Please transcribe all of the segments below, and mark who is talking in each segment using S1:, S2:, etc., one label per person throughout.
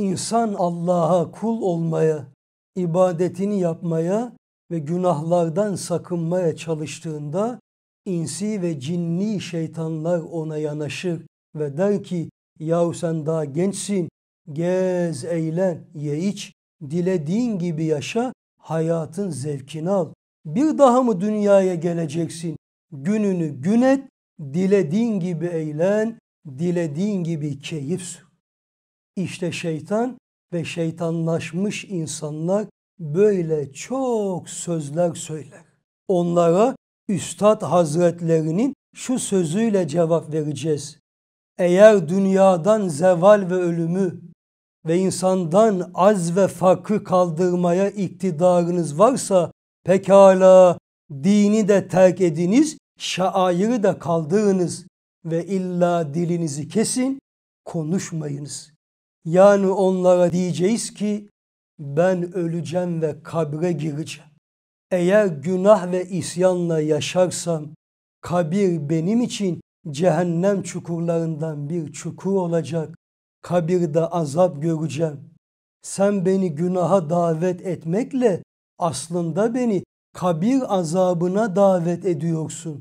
S1: İnsan Allah'a kul olmaya, ibadetini yapmaya ve günahlardan sakınmaya çalıştığında insi ve cinni şeytanlar ona yanaşır ve der ki yahu sen daha gençsin, gez, eğlen, ye iç, dilediğin gibi yaşa, hayatın zevkini al. Bir daha mı dünyaya geleceksin? Gününü gün et, dilediğin gibi eğlen, dilediğin gibi keyif sür. İşte şeytan ve şeytanlaşmış insanlar böyle çok sözler söyler. Onlara Üstad Hazretlerinin şu sözüyle cevap vereceğiz. Eğer dünyadan zeval ve ölümü ve insandan az ve fakı kaldırmaya iktidarınız varsa pekala dini de terk ediniz, şairi de kaldırınız ve illa dilinizi kesin, konuşmayınız. Yani onlara diyeceğiz ki ben öleceğim ve kabre gireceğim. Eğer günah ve isyanla yaşarsam kabir benim için cehennem çukurlarından bir çukur olacak. Kabirde azap göreceğim. Sen beni günaha davet etmekle aslında beni kabir azabına davet ediyorsun.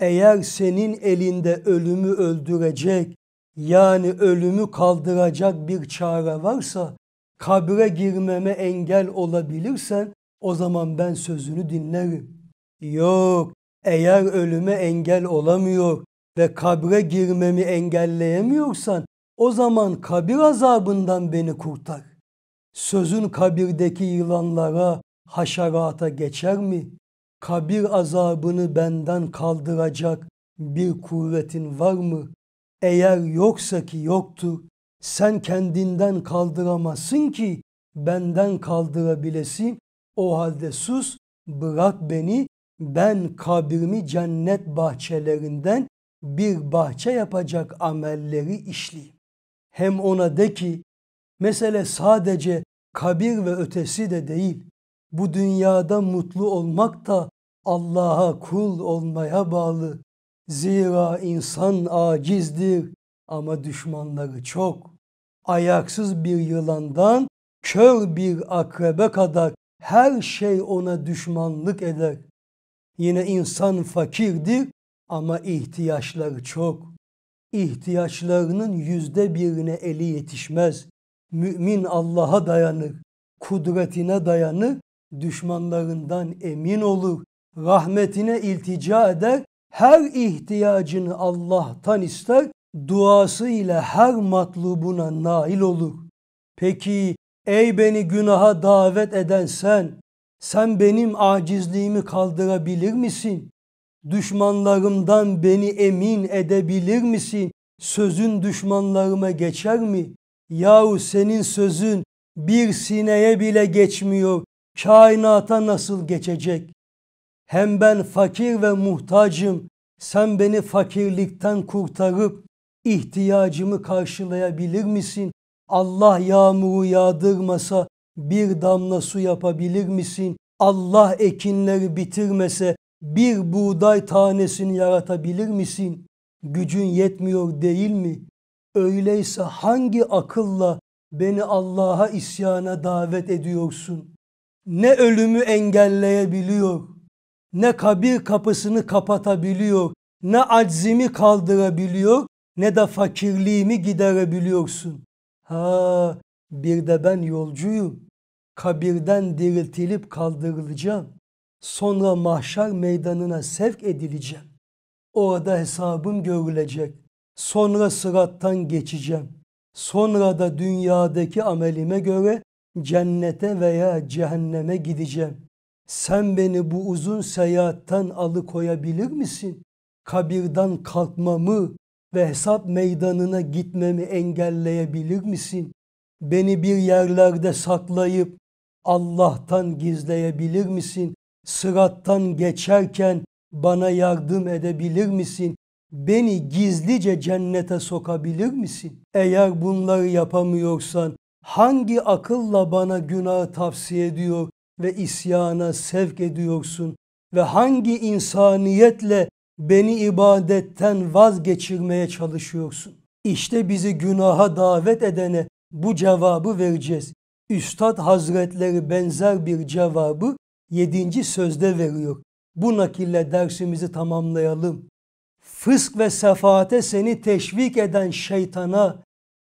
S1: Eğer senin elinde ölümü öldürecek yani ölümü kaldıracak bir çare varsa kabre girmeme engel olabilirsen o zaman ben sözünü dinlerim. Yok eğer ölüme engel olamıyor ve kabre girmemi engelleyemiyorsan o zaman kabir azabından beni kurtar. Sözün kabirdeki yılanlara, haşerata geçer mi? Kabir azabını benden kaldıracak bir kuvvetin var mı? Eğer yoksa ki yoktu, sen kendinden kaldıramasın ki benden kaldırabilesin. O halde sus, bırak beni, ben kabrimi cennet bahçelerinden bir bahçe yapacak amelleri işleyeyim. Hem ona de ki, mesele sadece kabir ve ötesi de değil. Bu dünyada mutlu olmak da Allah'a kul olmaya bağlı. Zira insan acizdir ama düşmanları çok. Ayaksız bir yılandan kör bir akrebe kadar her şey ona düşmanlık eder. Yine insan fakirdir ama ihtiyaçları çok. İhtiyaçlarının yüzde birine eli yetişmez. Mümin Allah'a dayanır, kudretine dayanır, düşmanlarından emin olur, rahmetine iltica eder, her ihtiyacını Allah'tan ister, duasıyla her matlubuna nail olur. Peki ey beni günaha davet eden sen, sen benim acizliğimi kaldırabilir misin? Düşmanlarımdan beni emin edebilir misin? Sözün düşmanlarıma geçer mi? Yahu senin sözün bir sineye bile geçmiyor. Kainata nasıl geçecek? Hem ben fakir ve muhtacım. Sen beni fakirlikten kurtarıp ihtiyacımı karşılayabilir misin? Allah yağmuru yağdırmasa bir damla su yapabilir misin? Allah ekinleri bitirmese bir buğday tanesini yaratabilir misin? Gücün yetmiyor değil mi? Öyleyse hangi akılla beni Allah'a isyana davet ediyorsun? Ne ölümü engelleyebiliyor? ne kabir kapısını kapatabiliyor, ne aczimi kaldırabiliyor, ne de fakirliğimi giderebiliyorsun. Ha bir de ben yolcuyum. Kabirden diriltilip kaldırılacağım. Sonra mahşer meydanına sevk edileceğim. Orada hesabım görülecek. Sonra sırattan geçeceğim. Sonra da dünyadaki amelime göre cennete veya cehenneme gideceğim sen beni bu uzun seyahatten alıkoyabilir misin? Kabirden kalkmamı ve hesap meydanına gitmemi engelleyebilir misin? Beni bir yerlerde saklayıp Allah'tan gizleyebilir misin? Sırattan geçerken bana yardım edebilir misin? Beni gizlice cennete sokabilir misin? Eğer bunları yapamıyorsan hangi akılla bana günahı tavsiye ediyor, ve isyana sevk ediyorsun ve hangi insaniyetle beni ibadetten vazgeçirmeye çalışıyorsun? İşte bizi günaha davet edene bu cevabı vereceğiz. Üstad Hazretleri benzer bir cevabı yedinci sözde veriyor. Bu nakille dersimizi tamamlayalım. Fısk ve sefaate seni teşvik eden şeytana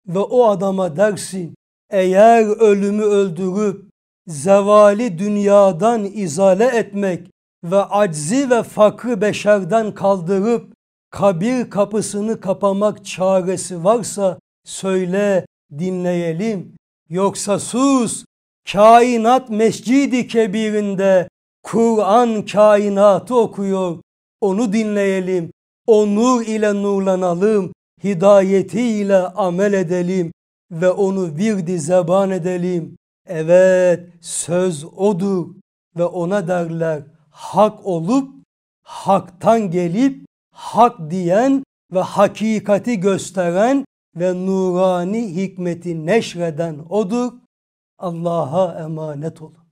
S1: ve o adama dersin eğer ölümü öldürüp zevali dünyadan izale etmek ve aczi ve fakı beşerden kaldırıp kabir kapısını kapamak çaresi varsa söyle dinleyelim. Yoksa sus kainat mescidi kebirinde Kur'an kainatı okuyor. Onu dinleyelim. O nur ile nurlanalım. hidayeti ile amel edelim ve onu virdi zeban edelim. Evet söz odu ve ona derler hak olup haktan gelip hak diyen ve hakikati gösteren ve nurani hikmeti neşreden odur. Allah'a emanet olun.